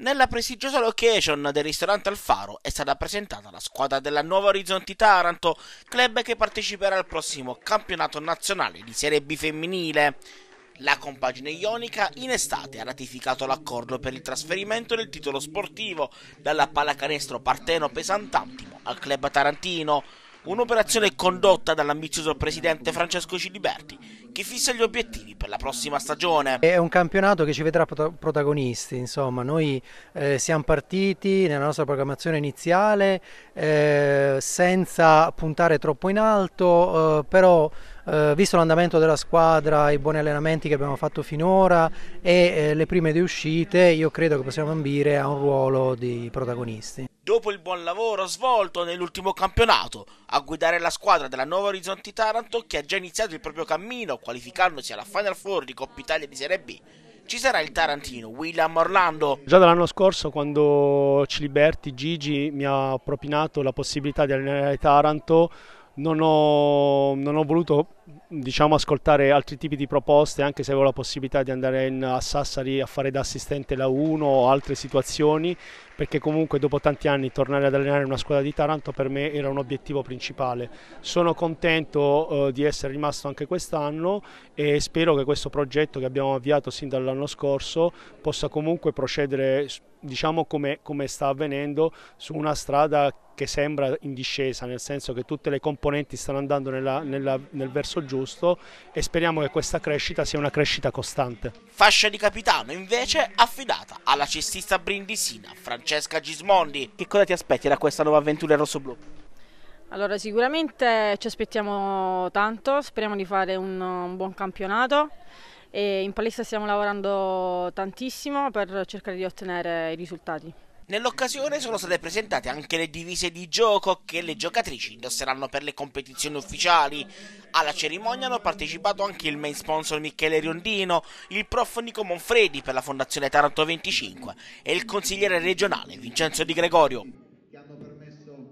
Nella prestigiosa location del ristorante Alfaro è stata presentata la squadra della Nuova Orizzonti Taranto, club che parteciperà al prossimo campionato nazionale di Serie B femminile. La compagine ionica in estate ha ratificato l'accordo per il trasferimento del titolo sportivo dalla pallacanestro Partenope Sant'Antimo al club tarantino. Un'operazione condotta dall'ambizioso presidente Francesco Ciliberti, che fissa gli obiettivi per la prossima stagione. È un campionato che ci vedrà protagonisti, insomma, noi eh, siamo partiti nella nostra programmazione iniziale eh, senza puntare troppo in alto, eh, però eh, visto l'andamento della squadra, i buoni allenamenti che abbiamo fatto finora e eh, le prime due uscite, io credo che possiamo ambire a un ruolo di protagonisti. Dopo il buon lavoro svolto nell'ultimo campionato, a guidare la squadra della Nuova Orizzonti Taranto, che ha già iniziato il proprio cammino qualificandosi alla Final Four di Coppa Italia di Serie B, ci sarà il tarantino William Orlando. Già dall'anno scorso quando Ciliberti Gigi mi ha propinato la possibilità di allenare Taranto non ho, non ho voluto diciamo, ascoltare altri tipi di proposte, anche se avevo la possibilità di andare in, a Sassari a fare da assistente la 1 o altre situazioni, perché comunque dopo tanti anni tornare ad allenare una squadra di Taranto per me era un obiettivo principale. Sono contento eh, di essere rimasto anche quest'anno e spero che questo progetto che abbiamo avviato sin dall'anno scorso possa comunque procedere diciamo come, come sta avvenendo su una strada che sembra in discesa, nel senso che tutte le componenti stanno andando nella, nella, nel verso giusto e speriamo che questa crescita sia una crescita costante. Fascia di capitano invece affidata alla cestista brindisina Francesca Gismondi. Che cosa ti aspetti da questa nuova avventura rosso-blu? Allora sicuramente ci aspettiamo tanto, speriamo di fare un, un buon campionato e in palestra stiamo lavorando tantissimo per cercare di ottenere i risultati. Nell'occasione sono state presentate anche le divise di gioco che le giocatrici indosseranno per le competizioni ufficiali. Alla cerimonia hanno partecipato anche il main sponsor Michele Riondino, il prof Nico Monfredi per la Fondazione Taranto 25 e il consigliere regionale Vincenzo Di Gregorio.